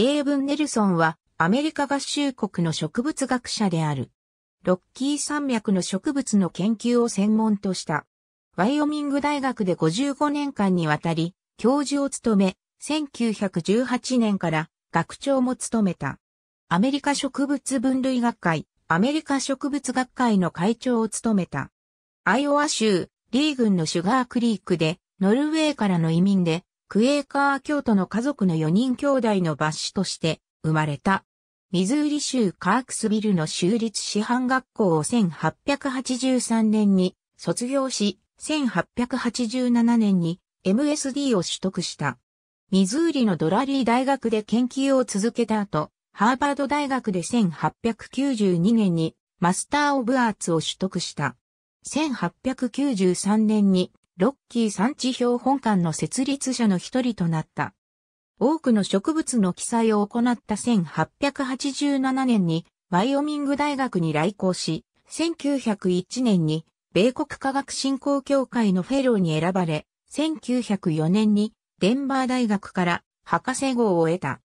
エーブン・ネルソンはアメリカ合衆国の植物学者である。ロッキー山脈の植物の研究を専門とした。ワイオミング大学で55年間にわたり教授を務め、1918年から学長も務めた。アメリカ植物分類学会、アメリカ植物学会の会長を務めた。アイオワ州、リー郡のシュガークリークで、ノルウェーからの移民で、クエーカー教徒の家族の4人兄弟の抜子として生まれた。ミズーリ州カークスビルの州立師範学校を1883年に卒業し、1887年に MSD を取得した。ミズーリのドラリー大学で研究を続けた後、ハーバード大学で1892年にマスター・オブ・アーツを取得した。1893年にロッキー産地標本館の設立者の一人となった。多くの植物の記載を行った1887年にワイオミング大学に来校し、1901年に米国科学振興協会のフェローに選ばれ、1904年にデンバー大学から博士号を得た。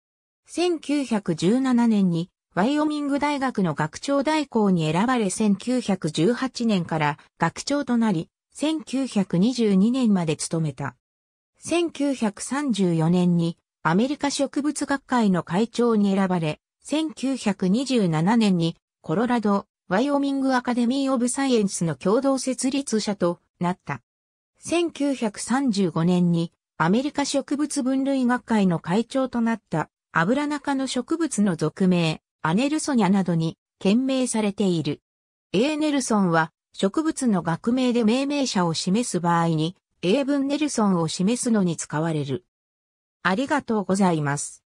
1917年にワイオミング大学の学長代行に選ばれ1918年から学長となり、1922年まで務めた。1934年にアメリカ植物学会の会長に選ばれ、1927年にコロラド・ワイオミング・アカデミー・オブ・サイエンスの共同設立者となった。1935年にアメリカ植物分類学会の会長となったアブラナ科の植物の俗名、アネルソニャなどに懸命されている。A. ネルソンは植物の学名で命名者を示す場合に、英文ネルソンを示すのに使われる。ありがとうございます。